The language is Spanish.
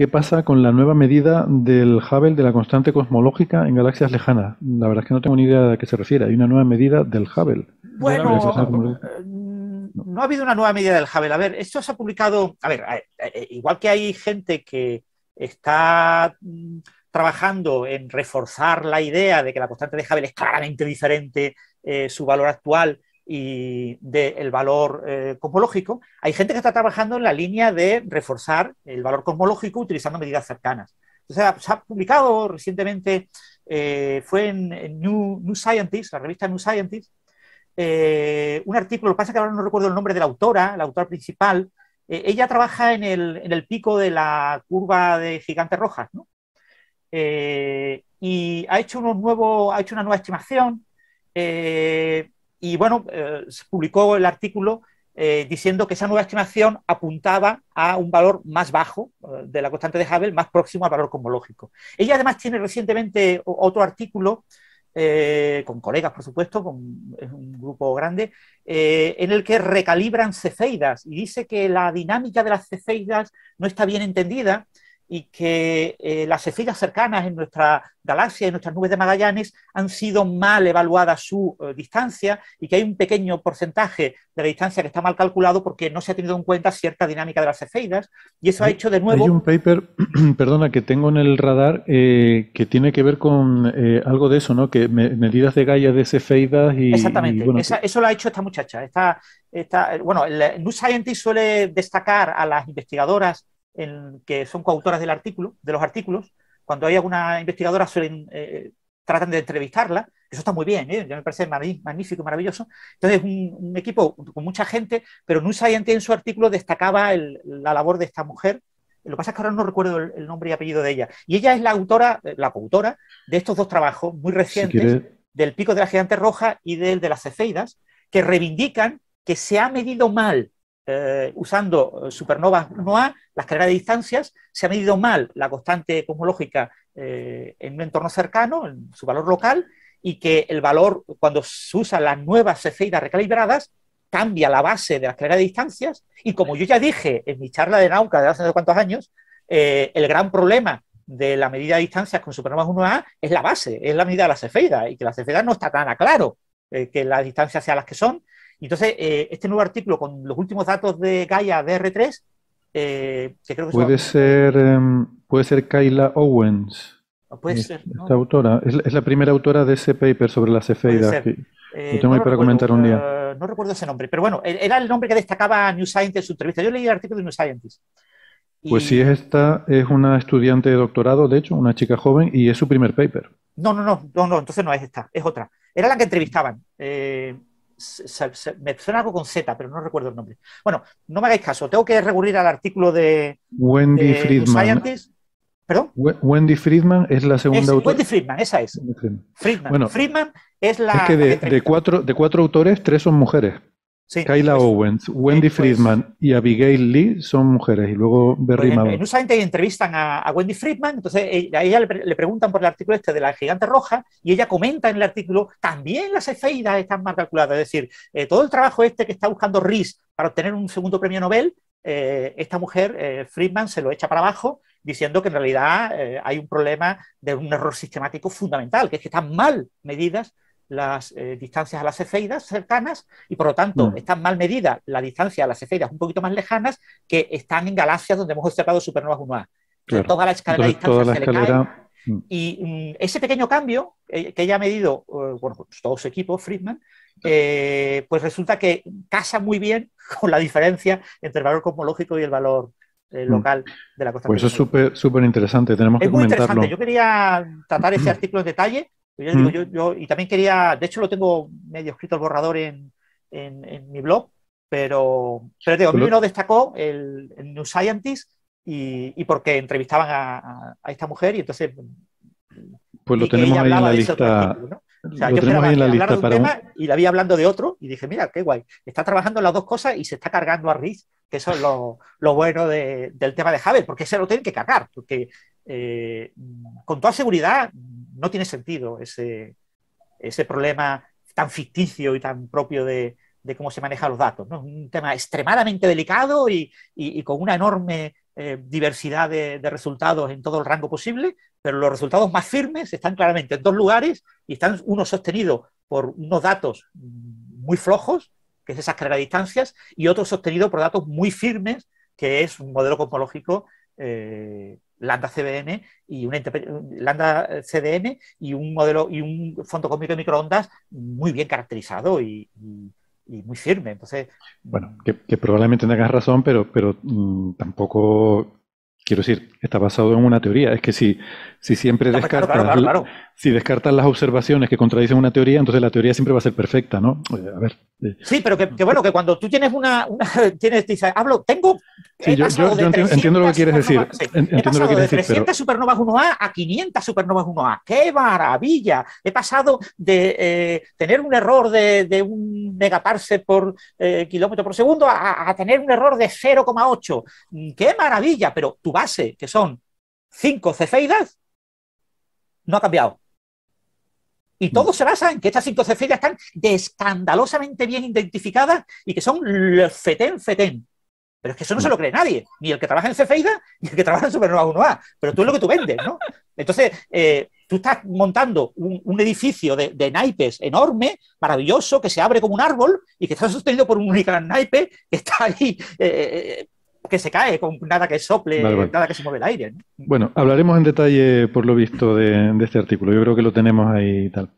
qué pasa con la nueva medida del Hubble de la constante cosmológica en galaxias lejanas. La verdad es que no tengo ni idea de a qué se refiere. Hay una nueva medida del Hubble. Bueno, eh, no. ha habido una nueva medida del Hubble. A ver, esto se ha publicado. A ver, eh, igual que hay gente que está mm, trabajando en reforzar la idea de que la constante de Hubble es claramente diferente eh, su valor actual y del valor eh, cosmológico, hay gente que está trabajando en la línea de reforzar el valor cosmológico utilizando medidas cercanas. se ha publicado recientemente, eh, fue en, New, Scientist, la revista New Scientist, eh, un artículo, lo que pasa es que ahora no recuerdo el nombre de la autora, la autora principal, ella trabaja en el, pico de la curva de gigantes rojas, ¿no? y ha hecho, ha hecho una nueva estimación y bueno, eh, se publicó el artículo eh, diciendo que esa nueva estimación apuntaba a un valor más bajo eh, de la constante de Hubble, más próximo al valor cosmológico. Ella además tiene recientemente otro artículo, con colegas por supuesto, con, es un grupo grande, en el que recalibran cefeidas y dice que la dinámica de las cefeidas no está bien entendida y que eh, las cefeidas cercanas en nuestra galaxia, en nuestras nubes de Magallanes, han sido mal evaluada su eh, distancia y que hay un pequeño porcentaje de la distancia que está mal calculado porque no se ha tenido en cuenta cierta dinámica de las cefeidas y eso ha hecho de nuevo... Hay un paper, perdona, que tengo en el radar eh, que tiene que ver con algo de eso, ¿no? Que medidas de Gaia de cefeidas y... Exactamente, eso lo ha hecho esta muchacha. Esta, bueno, el New Scientist suele destacar a las investigadoras que son coautoras del artículo, de los artículos. Cuando hay alguna investigadora suelen, eh, tratan de entrevistarla, eso está muy bien, ¿eh? me parece magnífico, maravilloso. Entonces, un, equipo con mucha gente, pero New Scientist en su artículo destacaba la labor de esta mujer. Lo que pasa es que ahora no recuerdo el, nombre y apellido de ella. Y ella es la autora, eh, la coautora de estos dos trabajos muy recientes, del pico de la gigante roja y del de las cefeidas, que reivindican que se ha medido mal eh, usando eh, supernovas 1A, las carreras de distancias, se ha medido mal la constante cosmológica eh, en un entorno cercano, en su valor local, y que el valor, cuando se usan las nuevas cefeidas recalibradas, cambia la base de las carreras de distancias. Y como yo ya dije en mi charla de Nauca de hace no años, el gran problema de la medida de distancias con supernovas 1A es la base, es la medida de las cefeidas y que las cefeidas no está tan a claro que las distancias sean las que son, entonces, eh, este nuevo artículo con los últimos datos de Gaia DR3, eh, que creo que em, puede ser ah, puede ser Kayla Owens. Puede ser, Esta autora es la, primera autora de ese paper sobre las cefeidas. Eh, lo tengo no ahí para comentar un día. no recuerdo ese nombre, pero bueno, e-, era el nombre que destacaba New Scientist en su entrevista. Yo leí el artículo de New Scientist. Pues sí, esta es una estudiante de doctorado, de hecho, una chica joven, y es su primer paper. No, no, no, no, no entonces no es esta, es otra. Era la que entrevistaban me suena algo con Z, pero no recuerdo el nombre. Bueno, no me hagáis caso, tengo que recurrir al artículo de Wendy Friedman. ¿Perdón? Wendy Friedman es la segunda es, Wendy Friedman, esa es. Friedman. es la. Es que de, cuatro, de cuatro autores, tres son mujeres. Kyla pues, Owens, Wendy eh, pues Friedman y Abigail Lee son mujeres. Y luego en, entrevistan a, Wendy Friedman, entonces eh, a ella le, preguntan por el artículo este de la gigante roja y ella comenta en el artículo también las efeidas están mal calculadas. Es decir, eh, todo el trabajo este que está buscando Rhys para obtener un segundo premio Nobel, esta mujer, Friedman, se lo echa para abajo diciendo que en realidad hay un problema de un error sistemático fundamental, que es que están mal medidas las eh, distancias a las cefeidas cercanas y por lo tanto mm. están mal medida la distancia a las cefeidas un poquito más lejanas que están en galaxias donde hemos observado supernovas 1A. Toda la escalera de mm. Y mm, ese pequeño cambio eh, que ella ha medido, eh, bueno, pues, todo su equipo, Friedman, pues resulta que casa muy bien con la diferencia entre el valor cosmológico y el valor local de la constante. Pues eso es súper interesante, tenemos es que muy comentarlo. Interesante. Yo quería tratar ese artículo en detalle y también quería, de hecho lo tengo medio escrito el borrador en, mi blog, pero, pero te digo, a destacó el, New Scientist y, porque entrevistaban a, esta mujer y entonces... Mm, pues lo tenemos ahí en la lista. lo tenemos en la lista tema y la vi hablando de otro y dije, mira, qué guay, está trabajando en las dos cosas y se está cargando a Riz, que eso es lo, lo bueno del tema de Javier, porque se lo tienen que cargar, porque eh, con toda seguridad no tiene sentido ese, ese problema tan ficticio y tan propio de, cómo se manejan los datos. ¿no? Un tema extremadamente delicado y, con una enorme eh, diversidad de, resultados en todo el rango posible, pero los resultados más firmes están claramente en dos lugares y están uno sostenido por unos datos muy flojos, que es esas cargas de distancias, y otro sostenido por datos muy firmes, que es un modelo cosmológico eh, lambda CDN y una lambda CDN y un modelo y un fondo cósmico de microondas muy bien caracterizado y, muy firme. Entonces, bueno, que, probablemente tengas razón, pero, pero mm, tampoco quiero decir, está basado en una teoría. Es que si, si siempre descartas si descartas las observaciones que contradicen una teoría, entonces la teoría siempre va a ser perfecta, ¿no? Eh, eh. Sí, pero que, bueno, que cuando tú tienes una, tienes, hablo, tengo... Sí, yo, entiendo lo que quieres decir. he pasado de 300 supernovas 1A a 500 supernovas 1A. ¡Qué maravilla! He pasado de eh, tener un error de, un megaparse por kilómetro por segundo a, a tener un error de 0,8. Mm, ¡Qué maravilla! Pero tu base, que son 5 cefeidas, no ha cambiado. Y mm. todo se basa en que estas cinco cefeidas están de escandalosamente bien identificadas y que son fetén, fetén. Pero es que eso no se mm. lo cree nadie, ni el que trabaja en Cefeida, ni el que trabaja en Supernova 1A. Pero tú es lo que tú vendes, ¿no? Entonces, eh, tú estás montando un, edificio de, naipes enorme, maravilloso, que se abre como un árbol y que está sostenido por un gran naipe que está ahí eh, eh, que se cae con nada que sople, nada que se mueve el aire. Bueno, hablaremos en detalle, por lo visto, de, este artículo. Yo creo que lo tenemos ahí tal.